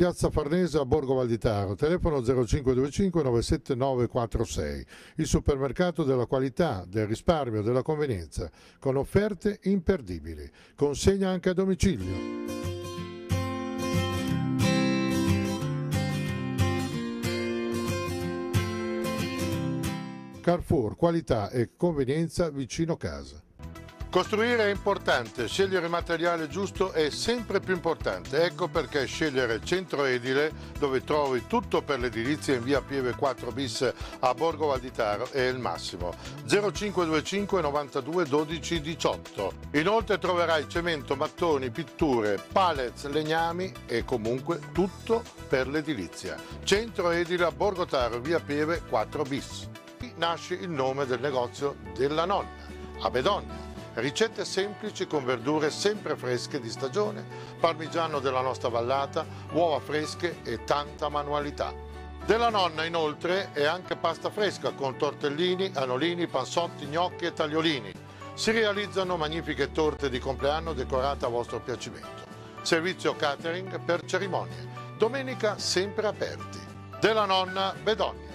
Piazza Farnese a Borgo Valditaro, telefono 0525 97946. Il supermercato della qualità, del risparmio, della convenienza, con offerte imperdibili. Consegna anche a domicilio. Carrefour, qualità e convenienza vicino casa. Costruire è importante, scegliere il materiale giusto è sempre più importante. Ecco perché scegliere Centro Edile, dove trovi tutto per l'edilizia in via Pieve 4 bis a Borgo Valditaro, è il massimo. 0525 92 12 18. Inoltre troverai cemento, mattoni, pitture, pallets, legnami e comunque tutto per l'edilizia. Centro Edile a Borgo Taro, via Pieve 4 bis. Qui nasce il nome del negozio della nonna, Abedonna. Ricette semplici con verdure sempre fresche di stagione, parmigiano della nostra vallata, uova fresche e tanta manualità. Della nonna inoltre è anche pasta fresca con tortellini, anolini, pansotti, gnocchi e tagliolini. Si realizzano magnifiche torte di compleanno decorate a vostro piacimento. Servizio catering per cerimonie. Domenica sempre aperti. Della nonna Bedonia.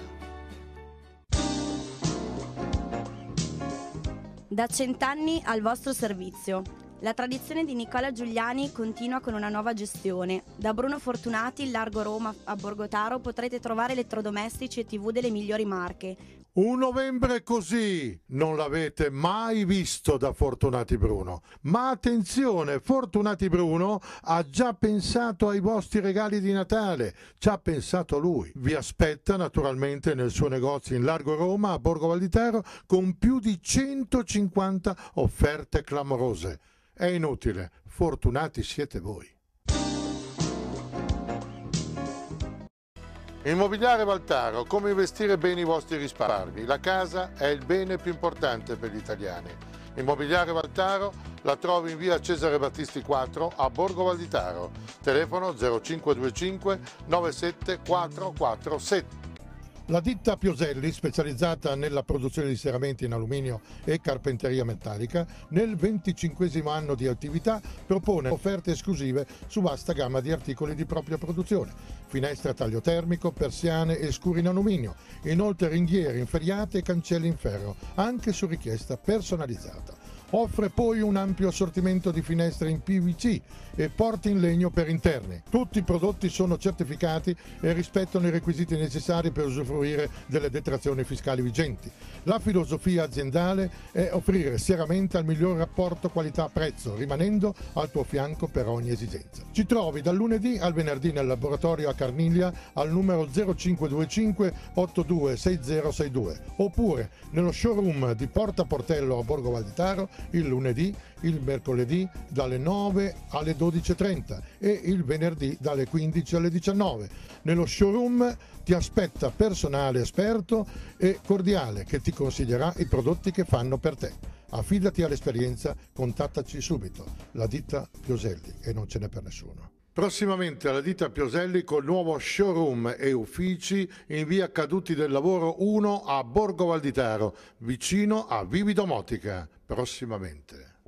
Da cent'anni al vostro servizio. La tradizione di Nicola Giuliani continua con una nuova gestione. Da Bruno Fortunati in largo Roma a Borgotaro potrete trovare elettrodomestici e tv delle migliori marche, un novembre così non l'avete mai visto da Fortunati Bruno. Ma attenzione, Fortunati Bruno ha già pensato ai vostri regali di Natale, ci ha pensato lui. Vi aspetta naturalmente nel suo negozio in Largo Roma a Borgo Valditaro con più di 150 offerte clamorose. È inutile, fortunati siete voi. Immobiliare Valtaro, come investire bene i vostri risparmi? La casa è il bene più importante per gli italiani. Immobiliare Valtaro la trovi in via Cesare Battisti 4 a Borgo Valditaro, telefono 0525 97447. La ditta Pioselli, specializzata nella produzione di serramenti in alluminio e carpenteria metallica, nel 25 anno di attività propone offerte esclusive su vasta gamma di articoli di propria produzione, finestre a taglio termico, persiane e scuri in alluminio, inoltre ringhiere inferiate e cancelli in ferro, anche su richiesta personalizzata. Offre poi un ampio assortimento di finestre in PVC e porti in legno per interni. Tutti i prodotti sono certificati e rispettano i requisiti necessari per usufruire delle detrazioni fiscali vigenti. La filosofia aziendale è offrire seriamente al miglior rapporto qualità-prezzo, rimanendo al tuo fianco per ogni esigenza. Ci trovi dal lunedì al venerdì nel laboratorio a Carniglia al numero 0525 826062 oppure nello showroom di Porta Portello a Borgo Valditaro il lunedì, il mercoledì dalle 9 alle 12.30 e il venerdì dalle 15 alle 19. Nello showroom ti aspetta personale esperto e cordiale che ti consiglierà i prodotti che fanno per te. Affidati all'esperienza, contattaci subito. La ditta Pioselli e non ce n'è per nessuno. Prossimamente alla ditta Pioselli con il nuovo showroom e uffici in via Caduti del Lavoro 1 a Borgo Valditaro, vicino a Vividomotica. Prossimamente.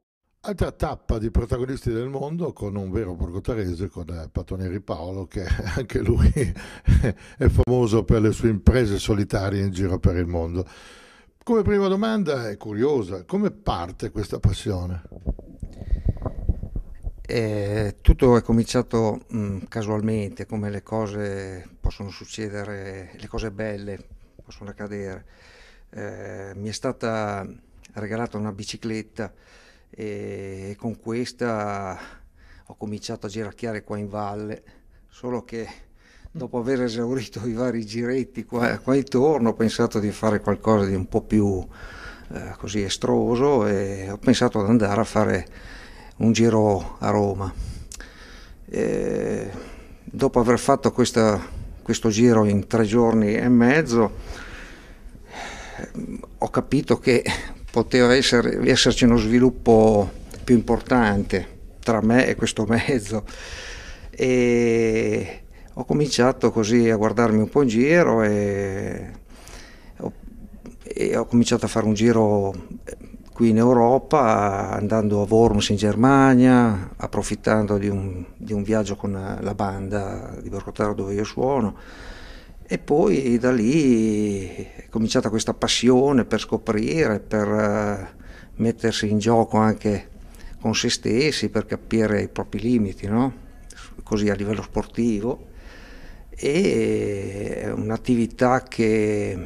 Altra tappa di protagonisti del mondo con un vero borgotarese, con eh, Patonieri Paolo, che anche lui è famoso per le sue imprese solitarie in giro per il mondo. Come prima domanda è curiosa, come parte questa passione? Eh, tutto è cominciato mh, mm, casualmente, come le cose possono succedere, le cose belle possono accadere. Eh, mi è stata regalata una bicicletta e con questa ho cominciato a giracchiare qua in valle, solo che dopo aver esaurito i vari giretti qua, qua intorno ho pensato di fare qualcosa di un po' più eh, così estroso e ho pensato ad andare a fare un giro a Roma. E dopo aver fatto questa, questo giro in tre giorni e mezzo, ehm, ho capito che poteva essere, esserci uno sviluppo più importante tra me e questo mezzo. E ho cominciato così a guardarmi un po' in giro e ho, e ho cominciato a fare un giro qui in Europa, andando a Worms in Germania, approfittando di un, di un viaggio con la banda di Borcotaro dove io suono. E poi da lì è cominciata questa passione per scoprire, per eh, mettersi in gioco anche con se stessi, per capire i propri limiti, no? così a livello sportivo. E è un'attività che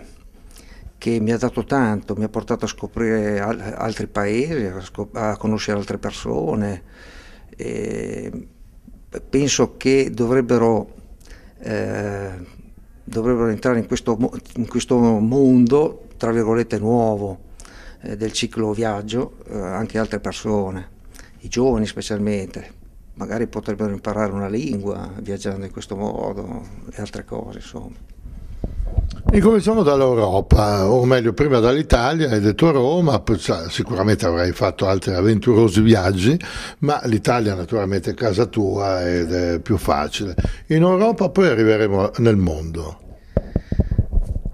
che mi ha dato tanto, mi ha portato a scoprire al- altri paesi, a, scop- a, conoscere altre persone. E penso che dovrebbero, eh, dovrebbero entrare in questo, in questo, mondo, tra virgolette, nuovo eh, del ciclo viaggio eh, anche altre persone, i giovani specialmente, magari potrebbero imparare una lingua viaggiando in questo modo e altre cose, insomma. Incominciamo dall'Europa, o meglio prima dall'Italia, hai detto Roma, sicuramente avrai fatto altri avventurosi viaggi, ma l'Italia naturalmente è casa tua ed è più facile. In Europa poi arriveremo nel mondo.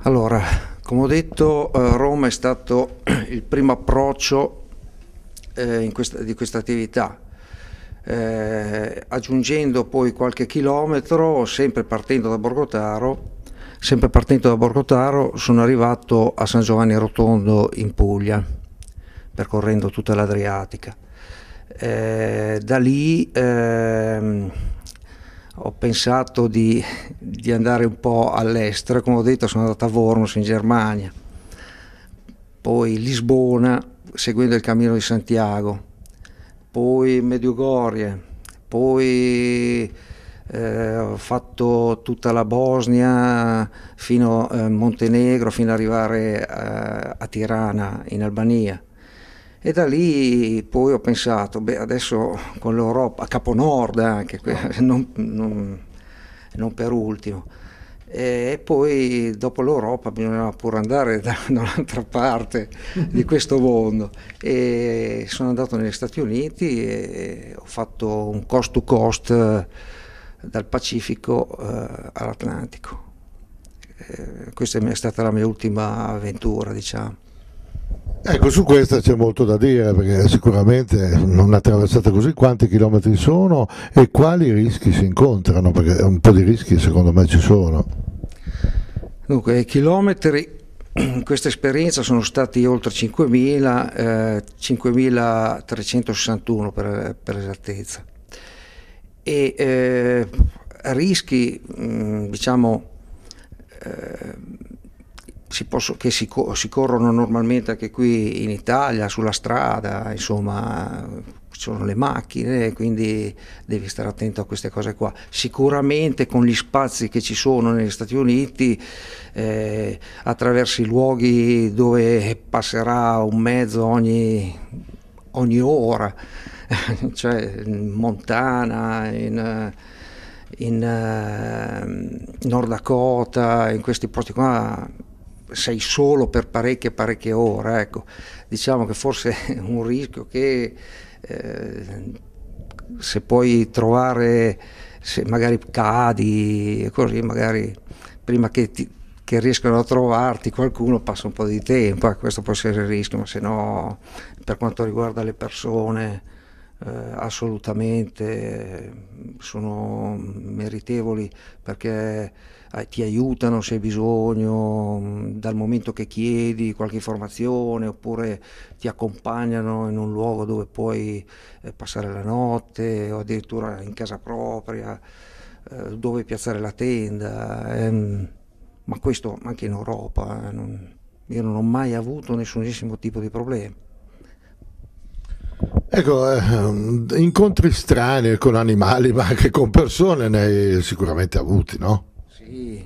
Allora, come ho detto, eh, Roma è stato il primo approccio eh, questa, di questa attività. Eh, aggiungendo poi qualche chilometro, sempre partendo da Borgotaro, Sempre partendo da Borgotaro sono arrivato a San Giovanni Rotondo in Puglia, percorrendo tutta l'Adriatica. Eh, da lì ehm, ho pensato di, di, andare un po' all'estero, come ho detto sono andato a Vormos in Germania, poi Lisbona seguendo il cammino di Santiago, poi Mediugorie, poi eh, ho fatto tutta la Bosnia fino a eh, Montenegro, fino ad arrivare a, eh, a Tirana in Albania. E da lì poi ho pensato, beh adesso con l'Europa, a Capo Nord anche, non, non, non per ultimo. E poi dopo l'Europa bisognava pure andare da un'altra parte di questo mondo. E sono andato negli Stati Uniti e ho fatto un cost to cost dal Pacifico eh, all'Atlantico. Eh, questa è stata la mia ultima avventura, diciamo. Ecco, su questa c'è molto da dire perché sicuramente non traversata così quanti chilometri sono e quali rischi si incontrano, perché un po' di rischi secondo me ci sono. Dunque, i chilometri in questa esperienza sono stati oltre 5.000, eh, 5.361 per, per esattezza e eh, rischi mh, mm, diciamo, eh, si posso, che si, co- si, corrono normalmente anche qui in Italia sulla strada insomma ci sono le macchine quindi devi stare attento a queste cose qua sicuramente con gli spazi che ci sono negli Stati Uniti eh, attraverso i luoghi dove passerà un mezzo ogni, ogni ora cioè in Montana, in, eh, in uh, Nord Dakota, in questi posti qua sei solo per parecchie parecchie ore, ecco. Diciamo che forse è un rischio che eh, se puoi trovare, se magari cadi e così, magari prima che, ti, che riescano a trovarti qualcuno passa un po' di tempo, eh, questo può essere il rischio, ma se no per quanto riguarda le persone eh, assolutamente sono meritevoli perché eh, ti aiutano se hai bisogno dal momento che chiedi qualche informazione oppure ti accompagnano in un luogo dove puoi eh, passare la notte o addirittura in casa propria eh, dove piazzare la tenda ehm, ma questo anche in Europa io non ho mai avuto nessunissimo tipo di problema Ecco, eh, incontri strani con animali, ma anche con persone ne hai sicuramente avuti, no? Sì,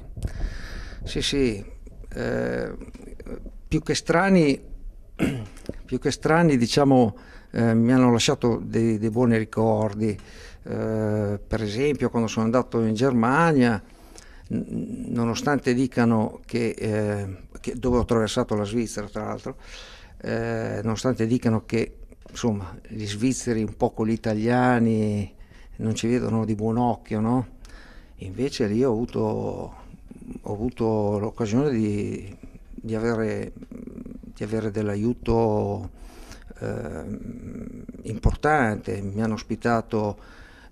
sì, sì. Eh, più che strani, più che strani diciamo, eh, mi hanno lasciato dei, dei buoni ricordi. Eh, per esempio, quando sono andato in Germania, nonostante dicano che, eh, che, dove ho attraversato la Svizzera, tra l'altro, eh, nonostante dicano che insomma, gli svizzeri un po' con gli italiani non ci vedono di buon occhio, no? Invece lì ho avuto, ho avuto l'occasione di, di, avere, di avere dell'aiuto eh, importante, mi hanno ospitato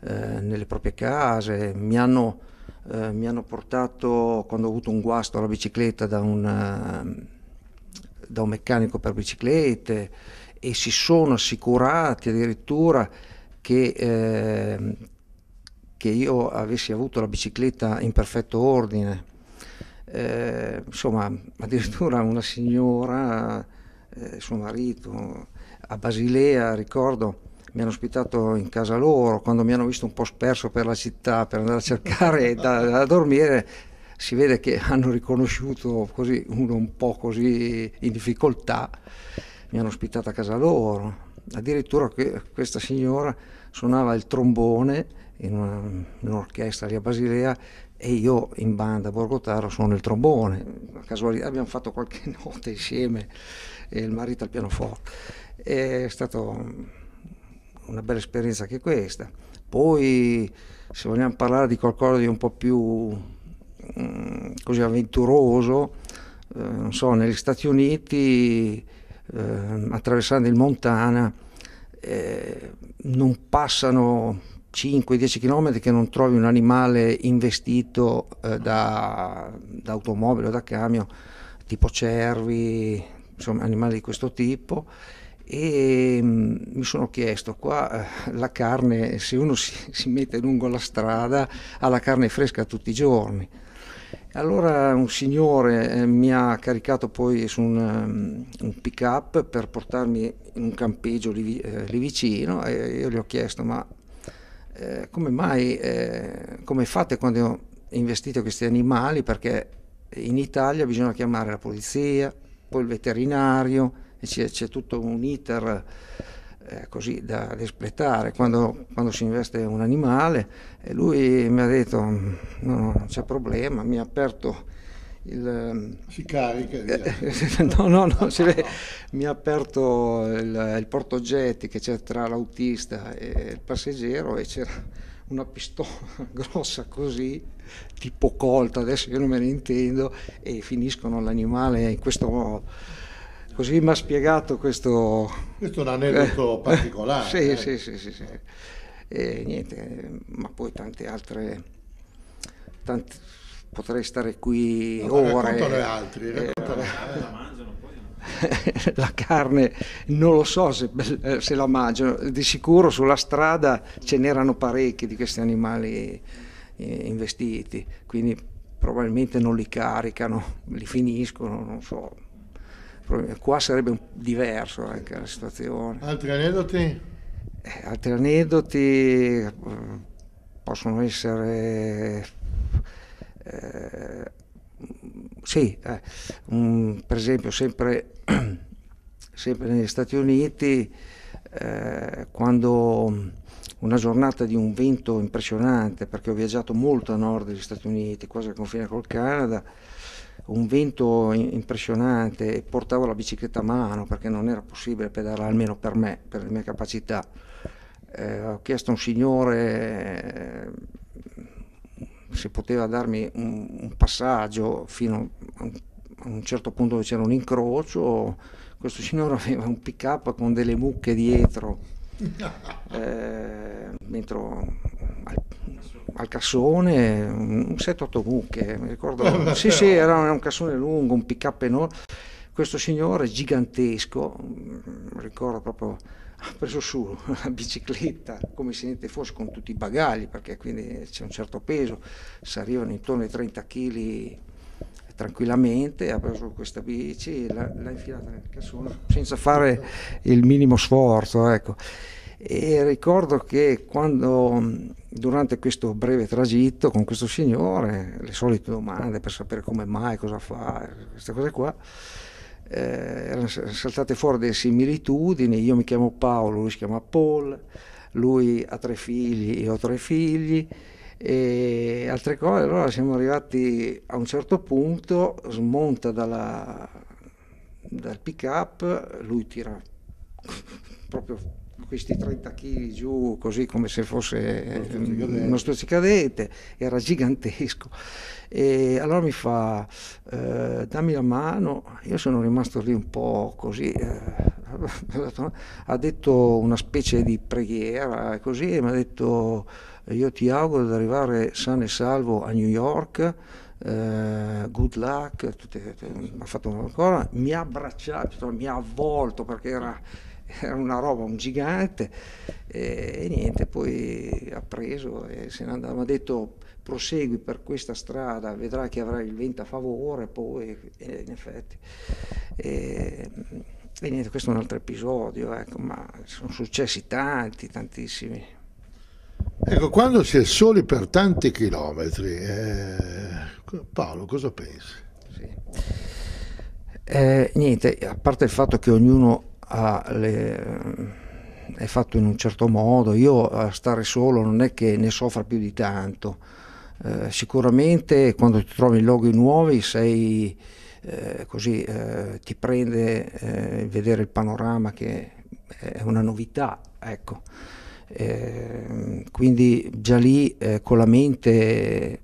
eh, nelle proprie case, mi hanno, eh, mi hanno, portato quando ho avuto un guasto alla bicicletta da un, ehm, da un meccanico per biciclette e si sono assicurati addirittura che, eh, che io avessi avuto la bicicletta in perfetto ordine. Eh, insomma, addirittura una signora, eh, suo marito, a Basilea, ricordo, mi hanno ospitato in casa loro, quando mi hanno visto un po' sperso per la città, per andare a cercare da, da dormire, si vede che hanno riconosciuto così, uno un po' così in difficoltà mi hanno ospitato a casa loro. Addirittura questa signora suonava il trombone in, una, in un'orchestra lì a Basilea e io in banda a Borgotaro suono il trombone. Casualità, abbiamo fatto qualche nota insieme e il marito al pianoforte. È stata una bella esperienza anche questa. Poi se vogliamo parlare di qualcosa di un po' più mm, così avventuroso, eh, non so, negli Stati Uniti eh, attraversando il Montana, eh, non passano 5-10 km che non trovi un animale investito eh, da, da, automobile o da camion, tipo cervi, insomma animali di questo tipo. E mm, mi sono chiesto, qua eh, la carne, se uno si, si mette lungo la strada, ha la carne fresca tutti i giorni allora un signore eh, mi ha caricato poi su un, ehm, un pick up per portarmi in un campeggio lì, eh, lì vicino e io gli ho chiesto ma eh, come mai, eh, come fate quando investite questi animali perché in Italia bisogna chiamare la polizia, poi il veterinario, c'è, tutto un iter eh, così da espletare quando, quando, si investe un animale e lui mi ha detto no, no non c'è problema, mi ha aperto il... Ehm, si carica? no, no, no, ah, no. mi ha aperto il, il portoggetti che c'è tra l'autista e il passeggero e c'era una pistola grossa così, tipo colta, adesso io non me ne intendo, e finiscono l'animale in questo modo Così mi ha spiegato questo... Questo è un aneddoto eh, particolare. sì, eh. sì, sì, sì, sì. E niente, ma poi tante altre... Tante... Potrei stare qui no, ore... Raccontano altri, eh, raccontano... Eh, la mangiano poi la carne non lo so se, eh, se, la mangiano, di sicuro sulla strada ce n'erano parecchi di questi animali investiti, quindi probabilmente non li caricano, li finiscono, non so qua sarebbe diverso anche la situazione. Altri aneddoti? Eh, altri aneddoti eh, possono essere... Eh, sì, eh, un, per esempio sempre, sempre, negli Stati Uniti eh, quando una giornata di un vento impressionante, perché ho viaggiato molto a nord degli Stati Uniti, quasi al confine col Canada, un vento impressionante, portavo la bicicletta a mano perché non era possibile pedalare almeno per me, per le mie capacità. Eh, ho chiesto a un signore eh, se poteva darmi un, un passaggio fino a un, a un, certo punto dove c'era un incrocio. Questo signore aveva un pick up con delle mucche dietro, eh, mentre al cassone, un 7-8 mucche, mi ricordo. Eh, sì, sì, era un cassone lungo, un pick up enorme. Questo signore gigantesco, mm, ricordo proprio, ha preso su la bicicletta come se niente fosse con tutti i bagagli, perché quindi c'è un certo peso, si arrivano intorno ai 30 kg tranquillamente, ha preso questa bici e l'ha infilata nel cassone senza fare il minimo sforzo. Ecco. E ricordo che quando mm, durante questo breve tragitto con questo signore, le solite domande per sapere come mai, cosa fa, queste cose qua, eh, erano saltate fuori delle similitudini, io mi chiamo Paolo, lui si chiama Paul, lui ha tre figli, io ho tre figli e altre cose, allora siamo arrivati a un certo punto, smonta dalla, dal pick up, lui tira proprio questi 30 kg giù così come se fosse eh, uno stuzzicadente, era gigantesco. E allora mi fa, eh, dammi la mano, io sono rimasto lì un po' così, eh, ha detto una specie di preghiera così, e mi ha detto io ti auguro di arrivare sano e salvo a New York. Uh, good luck, mi ha fatto ancora, mi ha abbracciato, mi ha avvolto perché era era una roba, un gigante e, e niente, poi ha preso e se ne andava, ha detto prosegui per questa strada, vedrai che avrai il vento a favore, poi e, in effetti. E, e, niente, questo è un altro episodio, ecco, ma sono successi tanti, tantissimi. Ecco, quando si è soli per tanti chilometri, eh, Paolo, cosa pensi? Sì. Eh, niente, a parte il fatto che ognuno alle, è fatto in un certo modo, io a stare solo non è che ne soffra più di tanto. Eh, sicuramente quando ti trovi in luoghi nuovi sei eh, così, eh, ti prende eh, vedere il panorama che è una novità, ecco. Eh, quindi già lì eh, con la mente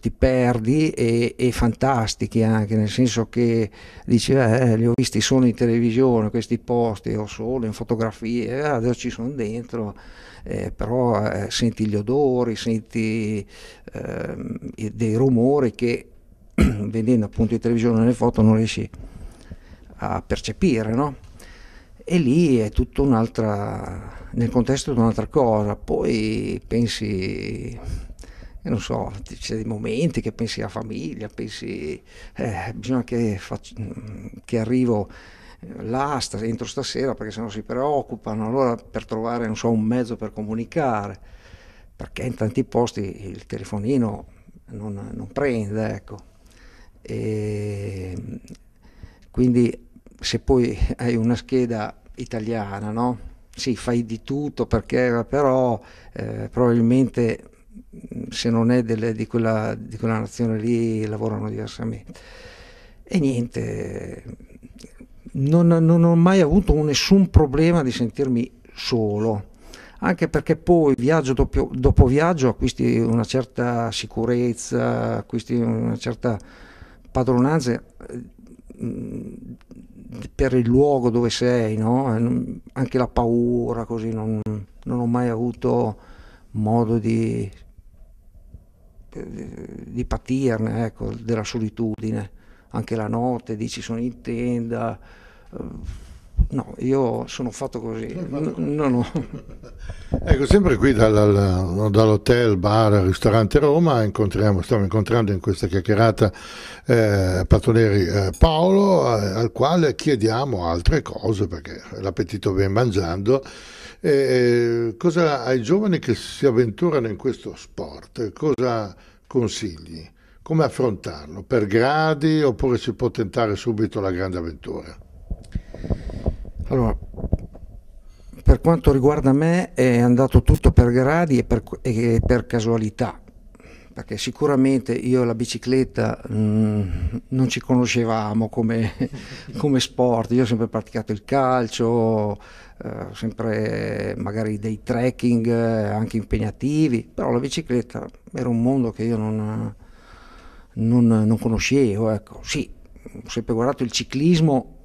ti perdi e, e, fantastichi anche, nel senso che dici eh, li ho visti solo in televisione questi posti o solo in fotografie, eh, adesso ci sono dentro, eh, però eh, senti gli odori, senti ehm, dei rumori che vedendo appunto in televisione e nelle foto non riesci a percepire, no? E lì è tutto un'altra, nel contesto è un'altra cosa, poi pensi non so, c'è dei momenti che pensi alla famiglia, pensi eh, bisogna che, faccio, mm, che arrivo eh, là entro stasera perché sennò si preoccupano, allora per trovare so, un mezzo per comunicare, perché in tanti posti il telefonino non, non prende, ecco. E mm, quindi se poi hai una scheda italiana, no? Sì, fai di tutto perché però eh, probabilmente se non è delle, di, quella, di, quella, nazione lì lavorano diversamente. E niente, non, non ho mai avuto nessun problema di sentirmi solo, anche perché poi viaggio dopo, dopo viaggio acquisti una certa sicurezza, acquisti una certa padronanza eh, per il luogo dove sei, no? anche la paura, così non, non ho mai avuto modo di, di patirne, ecco, della solitudine. Anche la notte, dici sono in tenda. Eh, no, io sono fatto così. No, no, Ecco, sempre qui dal, dall'hotel, bar, ristorante Roma, stiamo incontrando in questa chiacchierata eh, Pattoneri eh, Paolo, eh, al quale chiediamo altre cose perché l'appetito ben mangiando. Eh, eh, cosa ai giovani che si avventurano in questo sport, cosa consigli? Come affrontarlo? Per gradi oppure si può tentare subito la grande avventura? Allora, per quanto riguarda me è andato tutto per gradi e per, e per casualità, perché sicuramente io e la bicicletta mh, mm, non ci conoscevamo come, come, sport, io ho sempre praticato il calcio, eh, sempre magari dei trekking eh, anche impegnativi, però la bicicletta era un mondo che io non, non, non conoscevo, ecco. sì, ho sempre guardato il ciclismo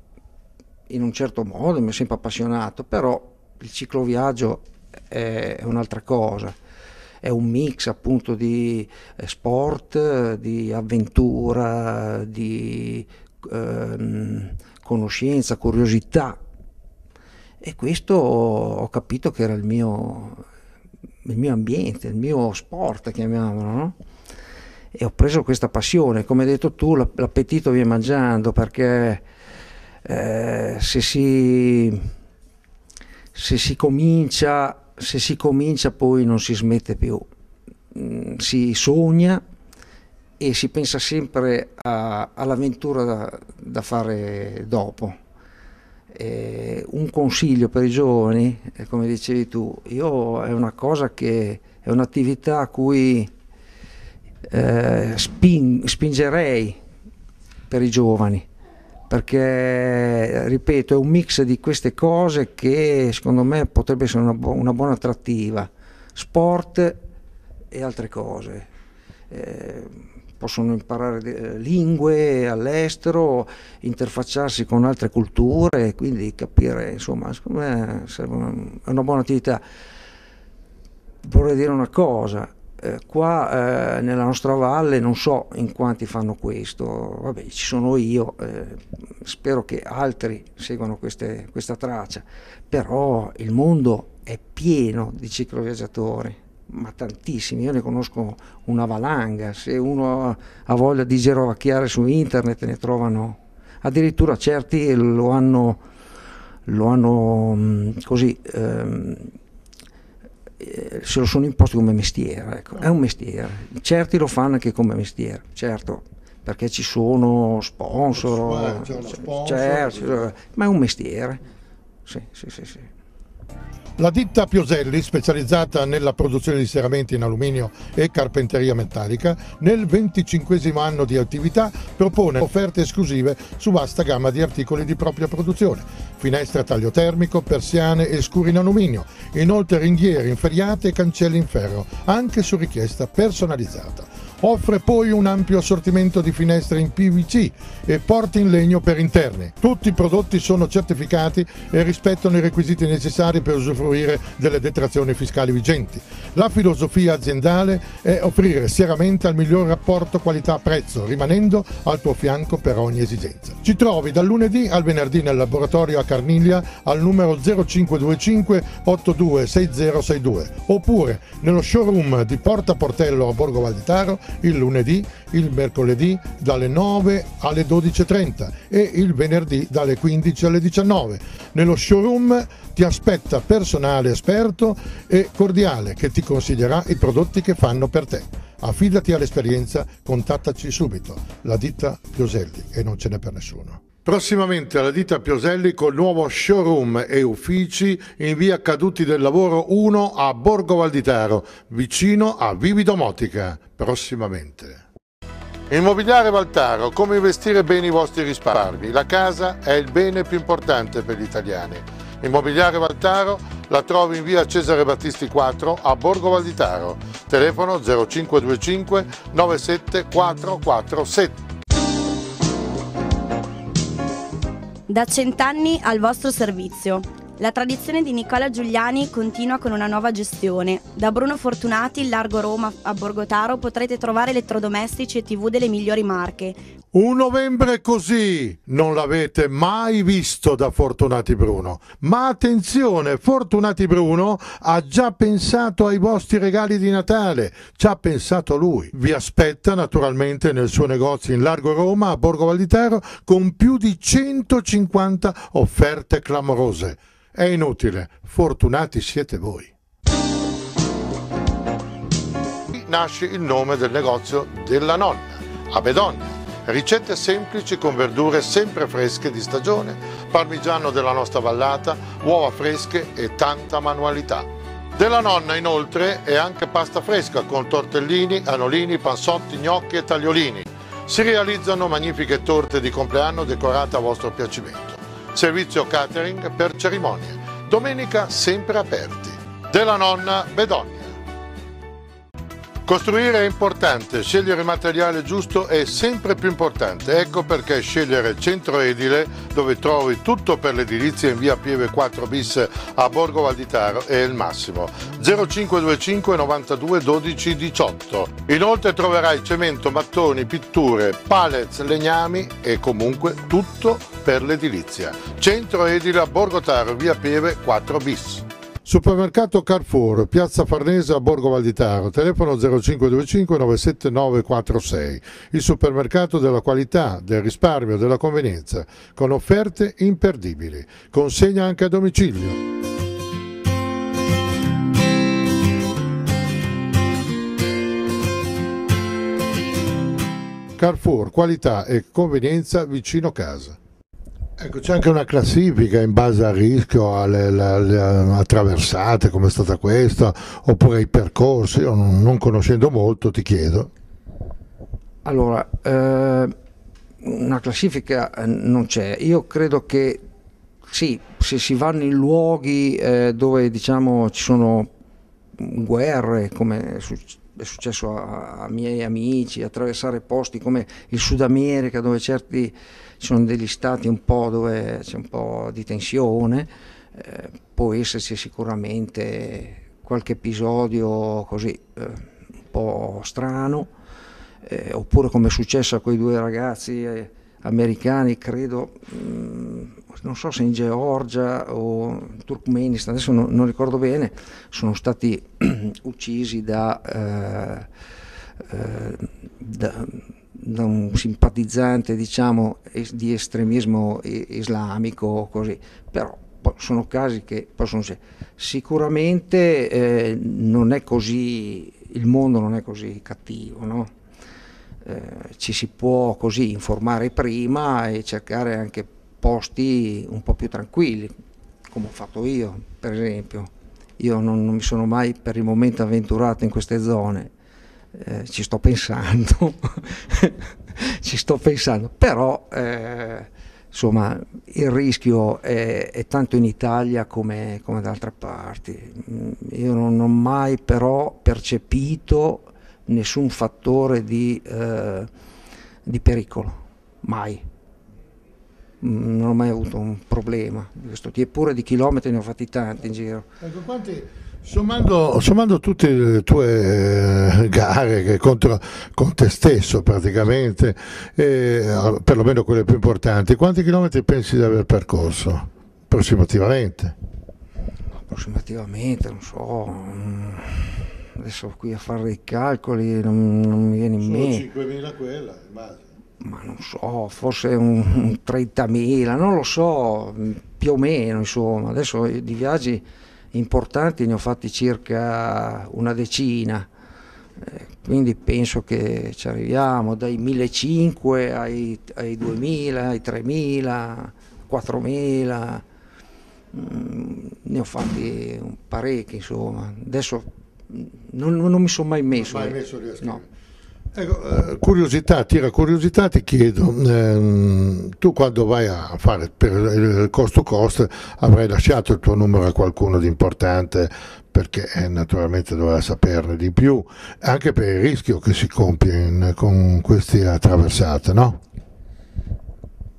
in un certo modo, mi è sempre appassionato, però il cicloviaggio è un'altra cosa è un mix appunto di eh, sport, di avventura, di eh, conoscenza, curiosità. E questo ho capito che era il mio, il mio ambiente, il mio sport, chiamiamolo, no? E ho preso questa passione. Come hai detto tu, l'appetito viene mangiando perché eh, se si se si comincia se si comincia poi non si smette più, mm, si sogna e si pensa sempre a, all'avventura da, da, fare dopo. Eh, un consiglio per i giovani, eh, come dicevi tu, io è una cosa che è un'attività a cui eh, sping, spingerei per i giovani perché ripeto è un mix di queste cose che secondo me potrebbe essere una, bu una buona attrattiva sport e altre cose eh, possono imparare lingue all'estero interfacciarsi con altre culture quindi capire insomma secondo me è una, una buona attività vorrei dire una cosa eh, qua eh, nella nostra valle non so in quanti fanno questo, vabbè ci sono io, eh, spero che altri seguano queste, questa traccia, però il mondo è pieno di cicloviaggiatori, ma tantissimi, io ne conosco una valanga, se uno ha voglia di gerovacchiare su internet ne trovano, addirittura certi lo hanno, lo hanno mm, così... Ehm, eh, se lo sono imposto come mestiere, ecco. è un mestiere, certi lo fanno anche come mestiere, certo, perché ci sono sponsor, sponsor, certo, sponsor certo, ma è un mestiere, sì, sì, sì. sì. La ditta Pioselli, specializzata nella produzione di serramenti in alluminio e carpenteria metallica, nel 25 anno di attività propone offerte esclusive su vasta gamma di articoli di propria produzione, finestre a taglio termico, persiane e scuri in alluminio, inoltre ringhiere inferriate e cancelli in ferro, anche su richiesta personalizzata. Offre poi un ampio assortimento di finestre in PVC e porte in legno per interni. Tutti i prodotti sono certificati e rispettano i requisiti necessari per usufruire delle detrazioni fiscali vigenti. La filosofia aziendale è offrire seriamente al miglior rapporto qualità-prezzo, rimanendo al tuo fianco per ogni esigenza. Ci trovi dal lunedì al venerdì nel laboratorio a Carniglia al numero 0525 826062 oppure nello showroom di Porta Portello a Borgo Valditaro il lunedì, il mercoledì dalle 9 alle 12.30 e il venerdì dalle 15 alle 19. Nello showroom ti aspetta personale esperto e cordiale che ti consiglierà i prodotti che fanno per te. Affidati all'esperienza, contattaci subito, la ditta Chioselli e non ce n'è per nessuno. Prossimamente alla ditta Pioselli col nuovo showroom e uffici in via Caduti del Lavoro 1 a Borgo Valditaro, vicino a Vividomotica. Prossimamente. Immobiliare Valtaro, come investire bene i vostri risparmi? La casa è il bene più importante per gli italiani. Immobiliare Valtaro la trovi in via Cesare Battisti 4 a Borgo Valditaro, telefono 0525 97447. da cent'anni al vostro servizio. La tradizione di Nicola Giuliani continua con una nuova gestione. Da Bruno Fortunati in largo Roma a Borgotaro potrete trovare elettrodomestici e tv delle migliori marche. Un novembre così non l'avete mai visto da Fortunati Bruno. Ma attenzione, Fortunati Bruno ha già pensato ai vostri regali di Natale, ci ha pensato lui. Vi aspetta naturalmente nel suo negozio in largo Roma a Borgo Valditaro con più di 150 offerte clamorose. È inutile, fortunati siete voi. Nasce il nome del negozio della nonna, Abedonna. Ricette semplici con verdure sempre fresche di stagione, parmigiano della nostra vallata, uova fresche e tanta manualità. Della nonna inoltre è anche pasta fresca con tortellini, anolini, pansotti, gnocchi e tagliolini. Si realizzano magnifiche torte di compleanno decorate a vostro piacimento servizio catering per cerimonie, domenica sempre aperti. Della nonna Bedon. Costruire è importante, scegliere il materiale giusto è sempre più importante. Ecco perché scegliere Centro Edile, dove trovi tutto per l'edilizia in via Pieve 4 bis a Borgo Valditaro, è il massimo. 0525 92 12 18. Inoltre troverai cemento, mattoni, pitture, pallets, legnami e comunque tutto per l'edilizia. Centro Edile a Borgo Taro, via Pieve 4 bis. Supermercato Carrefour, Piazza Farnese a Borgo Valditaro, telefono 0525 97946. Il supermercato della qualità, del risparmio, della convenienza, con offerte imperdibili. Consegna anche a domicilio. Carrefour, qualità e convenienza vicino casa. Ecco, c'è anche una classifica in base al rischio, alle, alle, alle, alle come è stata questa, oppure ai percorsi, io non, non conoscendo molto ti chiedo. Allora, eh, una classifica eh, non c'è, io credo che sì, se si vanno in luoghi eh, dove diciamo ci sono guerre come è successo a, a, miei amici, attraversare posti come il Sud America dove certi ci sono degli stati un po' dove c'è un po' di tensione, eh, può esserci sicuramente qualche episodio così eh, un po' strano, eh, oppure come è successo a quei due ragazzi eh, americani, credo, mm, non so se in Georgia o in Turkmenistan, adesso non, non ricordo bene, sono stati uccisi da, eh, eh, da, da, un simpatizzante diciamo, es, di estremismo islamico, così. però sono casi che possono essere. Sicuramente eh, non è così, il mondo non è così cattivo, no? Eh, ci si può così informare prima e cercare anche posti un po' più tranquilli, come ho fatto io per esempio. Io non, non mi sono mai per il momento avventurato in queste zone, eh, ci sto pensando, ci sto pensando, però eh, insomma il rischio è, è, tanto in Italia come, come da altre parti. Io non ho mai però percepito nessun fattore di, eh, di pericolo, mai. Mm, non ho mai avuto un problema di questo tipo, eppure di chilometri ne ho fatti tanti in giro. Ecco, quanti, sommando, sommando, tutte le tue eh, gare contro, con te stesso praticamente, eh, perlomeno quelle più importanti, quanti chilometri pensi di aver percorso? Approssimativamente? Approssimativamente, non so. Mm adesso qui a fare i calcoli non, non mi viene in mente. 5.000 quella, Ma non so, forse un, un 30.000, non lo so, più o meno insomma. Adesso di viaggi importanti ne ho fatti circa una decina, eh, quindi penso che ci arriviamo dai 1.500 ai, ai 2.000, ai 3.000, 4.000 mm, ne ho fatti parecchi insomma adesso non, non mi sono mai messo. Mai eh. messo lì a scrivere. No. Ecco, eh, curiosità, tira curiosità, ti chiedo, ehm, tu quando vai a fare per il costo cost avrai lasciato il tuo numero a qualcuno di importante perché eh, naturalmente doveva saperne di più, anche per il rischio che si compie in, con queste attraversate, no?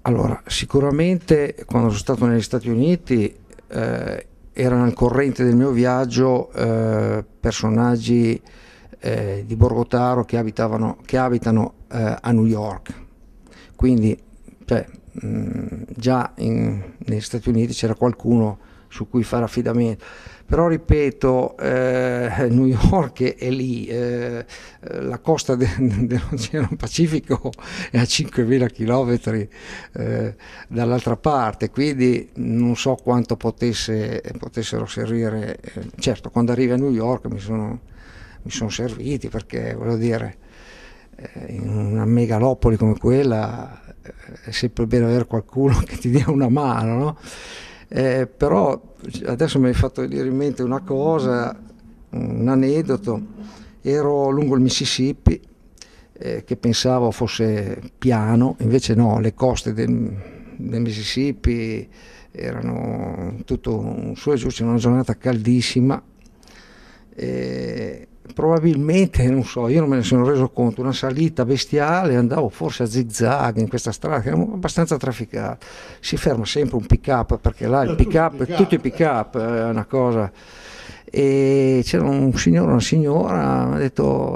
Allora, sicuramente quando sono stato negli Stati Uniti eh, erano al corrente del mio viaggio eh, personaggi eh, di Borgotaro che, che abitano eh, a New York. Quindi cioè, mh, mm, già in, negli Stati Uniti c'era qualcuno su cui fare affidamento. Però ripeto, eh, New York è lì, eh, eh, la costa de dell'Oceano Pacifico è a 5.000 km eh, dall'altra parte, quindi non so quanto potesse, potessero servire. Eh, certo, quando arrivi a New York mi sono, mi sono serviti perché, voglio dire, eh, in una megalopoli come quella è sempre bene avere qualcuno che ti dia una mano, no? Eh, però adesso mi hai fatto venire in mente una cosa, un aneddoto. Ero lungo il Mississippi eh, che pensavo fosse piano, invece no, le coste del, del Mississippi erano tutto su e giù, c'era una giornata caldissima. Eh, probabilmente, non so, io non me ne sono reso conto, una salita bestiale, andavo forse a zigzag in questa strada che era abbastanza trafficata. Si ferma sempre un pick up perché là il pick up, tutti i pick up eh, è una cosa. E c'era un signore, una signora, mi ha detto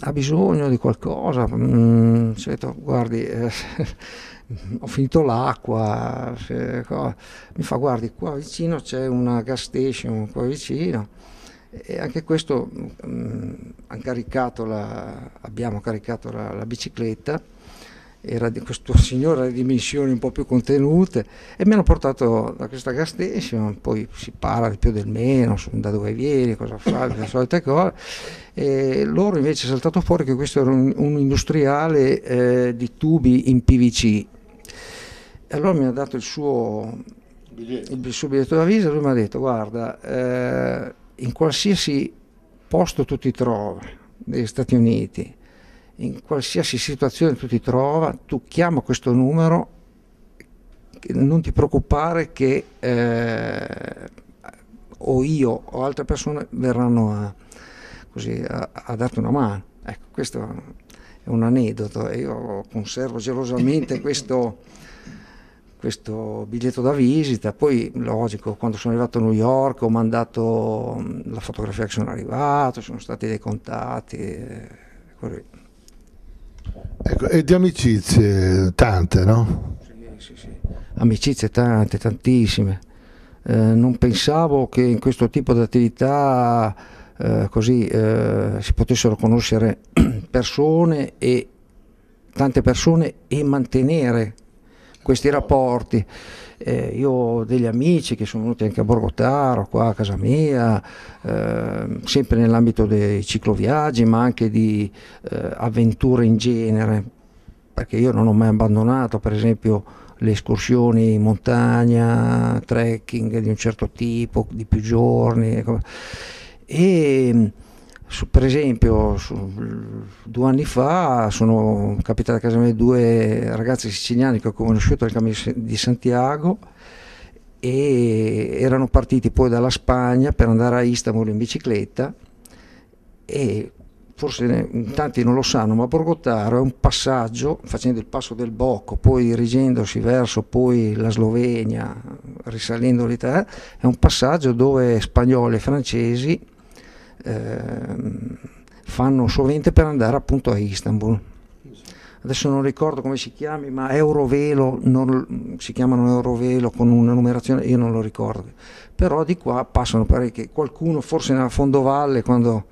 ha bisogno di qualcosa, mm, ha detto guardi eh, ho finito l'acqua, mi fa guardi qua vicino c'è una gas station qua vicino e anche questo mh, mm, caricato la, abbiamo caricato la, la bicicletta era di questo signore di dimensioni un po' più contenute e mi hanno portato da questa gas station, poi si parla di più del meno, su, da dove vieni, cosa fai, le solite cose. E loro invece è saltato fuori che questo era un, un industriale eh, di tubi in PVC. E allora mi ha dato il suo biglietto, il, il suo biglietto da e lui mi ha detto guarda... Eh, in qualsiasi posto tu ti trovi, negli Stati Uniti, in qualsiasi situazione tu ti trovi, tu chiama questo numero, non ti preoccupare che eh, o io o altre persone verranno a, così, a, a darti una mano. Ecco, questo è un aneddoto e io conservo gelosamente questo questo biglietto da visita, poi logico quando sono arrivato a New York ho mandato mm, la fotografia che sono arrivato, sono stati dei contatti. Eh, ecco, e di amicizie tante, no? Sì, sì, sì. Amicizie tante, tantissime. Eh, non pensavo che in questo tipo di attività eh, così eh, si potessero conoscere persone e tante persone e mantenere questi rapporti. Eh, io ho degli amici che sono venuti anche a Borgotaro, qua a casa mia, eh, sempre nell'ambito dei cicloviaggi, ma anche di eh, avventure in genere, perché io non ho mai abbandonato, per esempio, le escursioni in montagna, trekking di un certo tipo, di più giorni. Ecco. E, su, per esempio su, due anni fa sono capitate a casa mia due ragazzi siciliani che ho conosciuto al Cammino di Santiago e erano partiti poi dalla Spagna per andare a Istanbul in bicicletta e forse tanti non lo sanno, ma Borgottaro è un passaggio facendo il passo del Bocco, poi dirigendosi verso poi la Slovenia, risalendo l'Italia, è un passaggio dove spagnoli e francesi Ehm, fanno sovente per andare appunto a Istanbul adesso non ricordo come si chiami, ma Eurovelo, non, si chiamano Eurovelo con una numerazione, io non lo ricordo, però di qua passano parecchi, qualcuno forse nella fondovalle quando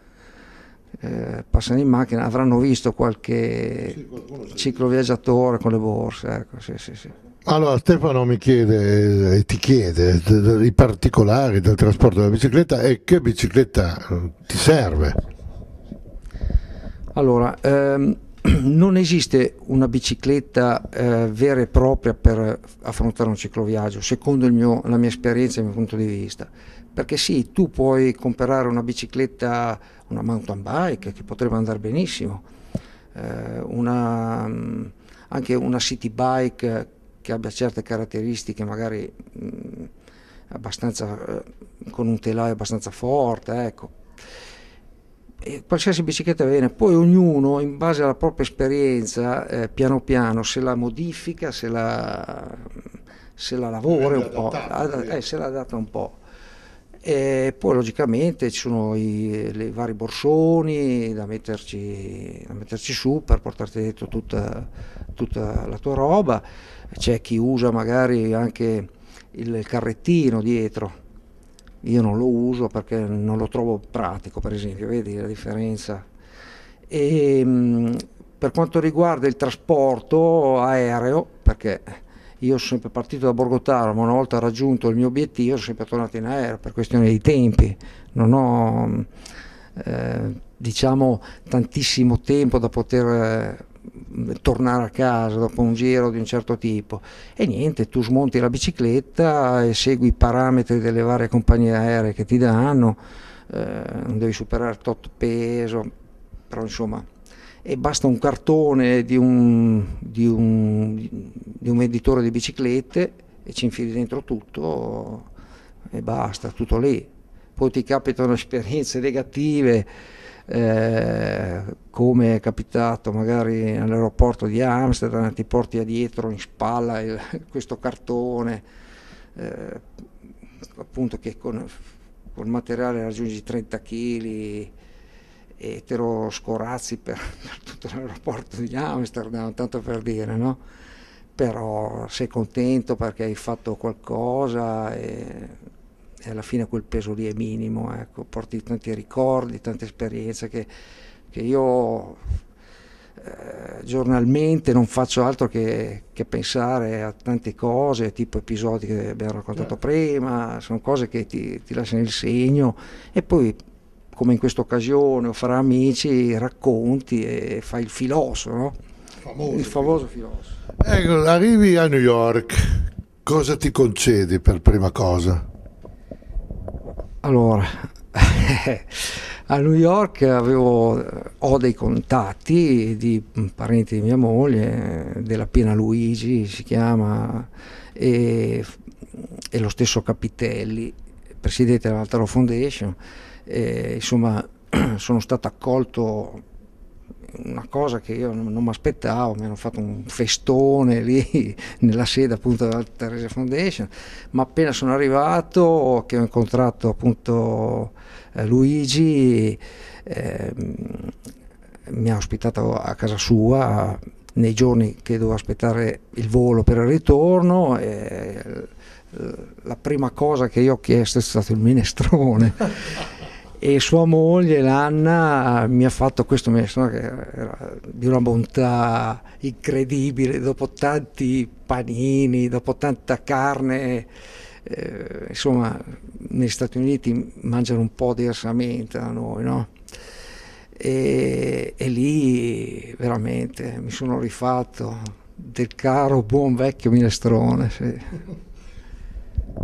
eh, passano in macchina avranno visto qualche cicloviaggiatore con le borse, ecco, sì, sì, sì. Allora Stefano mi chiede e eh, ti chiede i particolari del trasporto della bicicletta e che bicicletta mm, ti serve? Allora, ehm, non esiste una bicicletta eh, vera e propria per affrontare un cicloviaggio, secondo mio, la mia esperienza e il mio punto di vista. Perché sì, tu puoi comprare una bicicletta, una mountain bike che potrebbe andare benissimo, eh, una, mm, anche una city bike che abbia certe caratteristiche magari mh, mm, abbastanza eh, con un telaio abbastanza forte ecco e qualsiasi bicicletta va bene poi ognuno in base alla propria esperienza eh, piano piano se la modifica se la, se la lavora un po' ad, eh, se la adatta un po' E poi logicamente ci sono i, i vari borsoni da metterci, da metterci, su per portarti dentro tutta, tutta la tua roba, c'è chi usa magari anche il carrettino dietro, io non lo uso perché non lo trovo pratico per esempio, vedi la differenza. E, ehm, per quanto riguarda il trasporto aereo, perché io sono sempre partito da Borgotaro, ma una volta raggiunto il mio obiettivo sono sempre tornato in aereo per questione di tempi, non ho eh, diciamo tantissimo tempo da poter tornare a casa dopo un giro di un certo tipo e niente, tu smonti la bicicletta e segui i parametri delle varie compagnie aeree che ti danno, eh, non devi superare tot peso, però insomma e basta un cartone di un, di un, di un venditore di biciclette e ci infili dentro tutto e basta, tutto lì. Poi ti capitano esperienze negative eh, come è capitato magari all'aeroporto di Amsterdam, ti porti a dietro in spalla il, questo cartone, eh, appunto che con, con materiale raggiungi 30 kg e te lo scorazzi per, per tutto l'aeroporto di Amsterdam, tanto per dire, no? Però sei contento perché hai fatto qualcosa. E, e alla fine quel peso lì è minimo, ecco, porti tanti ricordi, tante esperienze che, che io eh, giornalmente non faccio altro che, che, pensare a tante cose, tipo episodi che abbiamo raccontato yeah. Certo. prima, sono cose che ti, ti lasciano il segno e poi come in questa occasione o fra amici racconti e fai il filosofo, no? Famoso, il famoso filosofo. Ecco, arrivi a New York, cosa ti concedi per prima cosa? Allora, a New York avevo, eh, ho dei contatti di parenti di mia moglie, della Pena Luigi si chiama, e, e lo stesso Capitelli, presidente dell'Altaro Foundation, e, insomma sono stato accolto una cosa che io non, non mi aspettavo, mi hanno fatto un festone lì nella sede appunto della Teresa Foundation, ma appena sono arrivato che ho incontrato appunto eh, Luigi, eh, mi ha ospitato a casa sua nei giorni che dovevo aspettare il volo per il ritorno. Eh, la prima cosa che io ho chiesto è stato il minestrone e sua moglie l'Anna mi ha fatto questo minestrone che era di una bontà incredibile dopo tanti panini dopo tanta carne eh, insomma negli Stati Uniti mangiano un po' diversamente da noi no? e, e lì veramente mi sono rifatto del caro buon vecchio minestrone sì.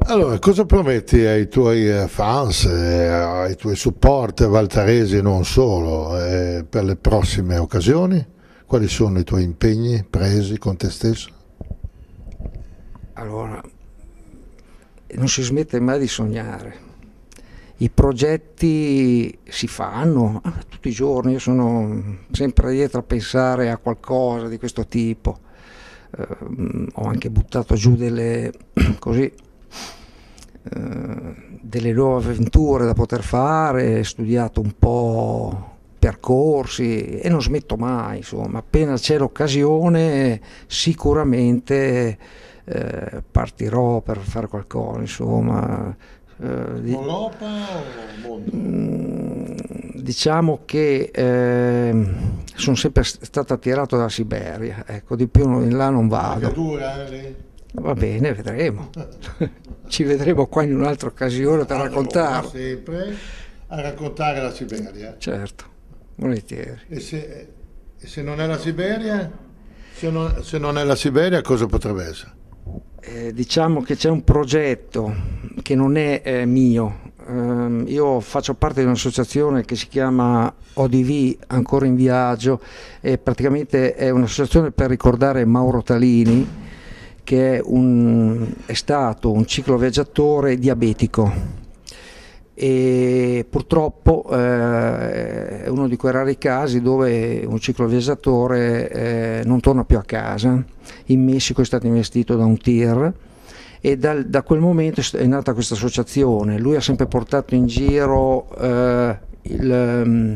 Allora, cosa prometti ai tuoi eh, fans, eh, ai tuoi supporter valtaresi e non solo, eh, per le prossime occasioni? Quali sono i tuoi impegni presi con te stesso? Allora, non si smette mai di sognare. I progetti si fanno ah, tutti i giorni, io sono sempre dietro a pensare a qualcosa di questo tipo. Eh, ho anche buttato giù delle così eh, delle nuove avventure da poter fare, studiato un po' percorsi e non smetto mai, insomma, appena c'è l'occasione sicuramente eh, partirò per fare qualcosa, insomma. Eh, Europa o mondo? Mm, diciamo che eh, sono sempre stato attirato dalla Siberia, ecco, di più in là non vado. Eh, Va bene, vedremo. ci vedremo qua in un'altra occasione per raccontarlo. sempre a raccontare la Siberia. Certo, volentieri. E se, e se non è la Siberia? Se non, se non, è la Siberia cosa potrebbe essere? Eh, diciamo che c'è un progetto che non è eh, mio. Eh, io faccio parte di un'associazione che si chiama ODV Ancora in Viaggio e praticamente è un'associazione per ricordare Mauro Talini che è, un, è stato un cicloviaggiatore diabetico e purtroppo eh, è uno di quei rari casi dove un cicloviaggiatore eh, non torna più a casa. In Messico è stato investito da un tir e dal, da quel momento è nata questa associazione. Lui ha sempre portato in giro eh, il, mm,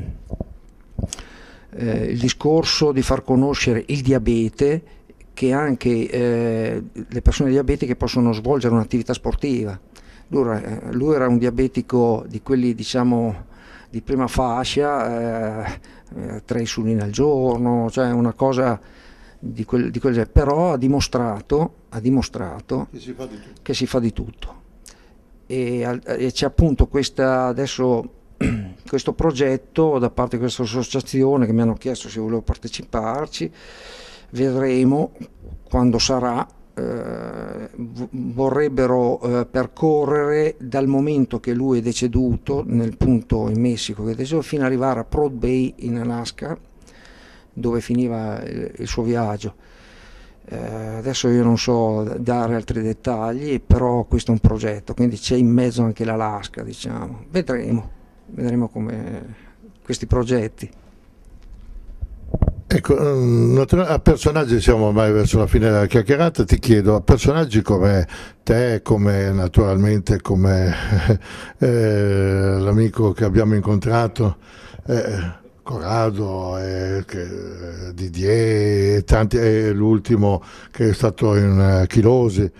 eh, il discorso di far conoscere il diabete che anche eh, le persone diabetiche possono svolgere un'attività sportiva. Lui era, eh, lui era, un diabetico di quelli diciamo di prima fascia, eh, eh tre insuline al giorno, cioè una cosa di quel, di quel genere, però ha dimostrato, ha dimostrato che, si di che, si fa di tutto. E, e c'è appunto questa, adesso, questo progetto da parte di questa associazione che mi hanno chiesto se volevo parteciparci vedremo quando sarà, eh, vorrebbero eh, percorrere dal momento che lui è deceduto nel punto in Messico che è deceduto fino ad arrivare a Prod Bay in Alaska dove finiva il, il suo viaggio. Eh, adesso io non so dare altri dettagli, però questo è un progetto, quindi c'è in mezzo anche l'Alaska, diciamo. Vedremo, vedremo come questi progetti. Ecco, ehm, a personaggi siamo ormai verso la fine della chiacchierata, ti chiedo, a personaggi come te, come naturalmente come eh, l'amico che abbiamo incontrato, eh, Corrado, eh, che, eh, Didier, tanti, eh, l'ultimo che è stato in eh, Chilosi,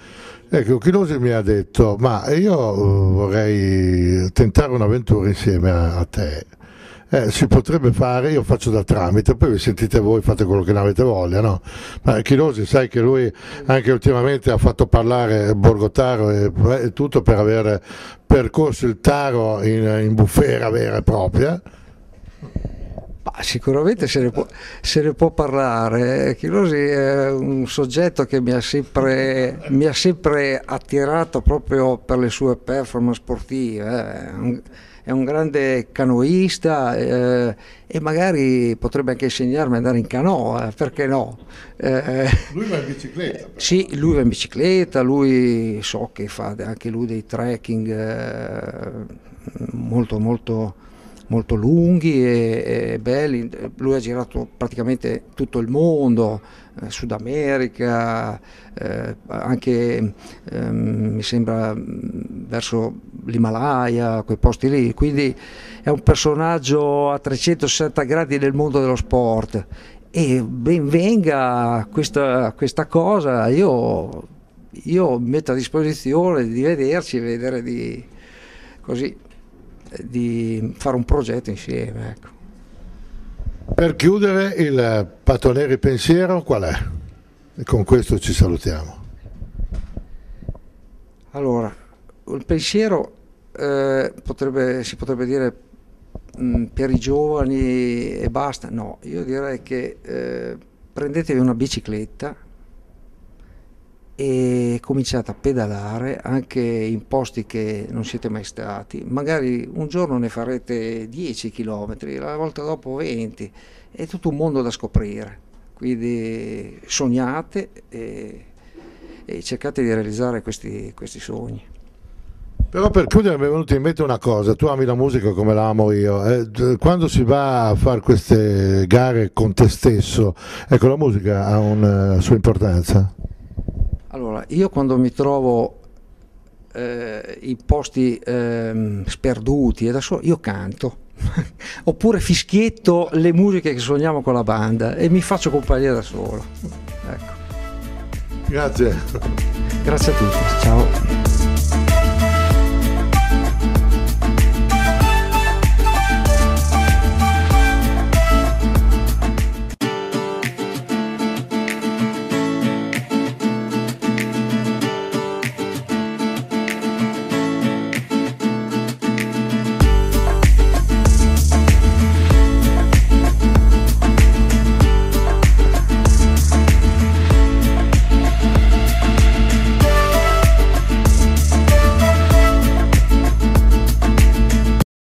Ecco, Chilosi mi ha detto, ma io eh, vorrei tentare un'avventura insieme a te eh, si potrebbe fare, io faccio da tramite, poi vi sentite voi, fate quello che ne avete voglia, no? Ma Chilosi sai che lui anche ultimamente ha fatto parlare Borgotaro e, e tutto per aver percorso il Taro in, in bufera vera e propria. Ma sicuramente se ne, può, se ne, può, parlare. Chilosi è un soggetto che mi ha, sempre, mi ha sempre attirato proprio per le sue performance sportive. Eh è un grande canoista eh, e magari potrebbe anche insegnarmi ad andare in canoa, perché no? Eh, lui va in bicicletta. Però. Sì, lui va in bicicletta, lui so che fa anche lui dei trekking eh, molto molto molto lunghi e, e belli, lui ha girato praticamente tutto il mondo eh, Sud America, eh, anche ehm, mi sembra mm, verso l'Himalaya, quei posti lì, quindi è un personaggio a 360 gradi nel mondo dello sport e ben venga questa, questa cosa, io, io metto a disposizione di vederci, vedere di, così, di fare un progetto insieme. Ecco. Per chiudere il pattonere pensiero qual è? E con questo ci salutiamo. Allora, il pensiero eh, potrebbe, si potrebbe dire mh, mm, per i giovani e basta, no, io direi che eh, prendetevi una bicicletta, e cominciate a pedalare anche in posti che non siete mai stati. Magari un giorno ne farete 10 km, la volta dopo 20. È tutto un mondo da scoprire. Quindi sognate e, e cercate di realizzare questi, questi sogni. Però per chiudere mi è venuta in mente una cosa, tu ami la musica come la amo io, eh, quando si va a fare queste gare con te stesso, ecco la musica ha una eh, sua importanza? Allora, io quando mi trovo eh, in posti eh, sperduti e da solo, io canto. Oppure fischietto le musiche che suoniamo con la banda e mi faccio compagnia da solo. Ecco. Grazie. Grazie a tutti. Ciao.